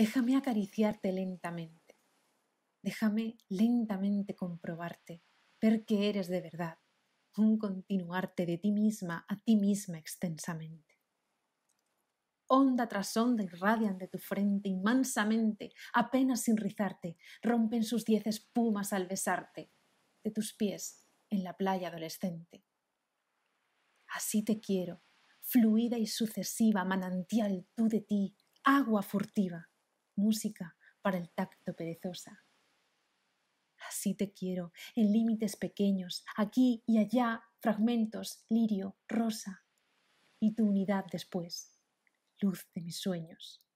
Déjame acariciarte lentamente. Déjame lentamente comprobarte, ver que eres de verdad, un continuarte de ti misma a ti misma extensamente. Onda tras onda irradian de tu frente inmansamente, apenas sin rizarte, rompen sus diez espumas al besarte, de tus pies en la playa adolescente. Así te quiero, fluida y sucesiva, manantial tú de ti, agua furtiva música para el tacto perezosa. Así te quiero, en límites pequeños, aquí y allá, fragmentos, lirio, rosa, y tu unidad después, luz de mis sueños.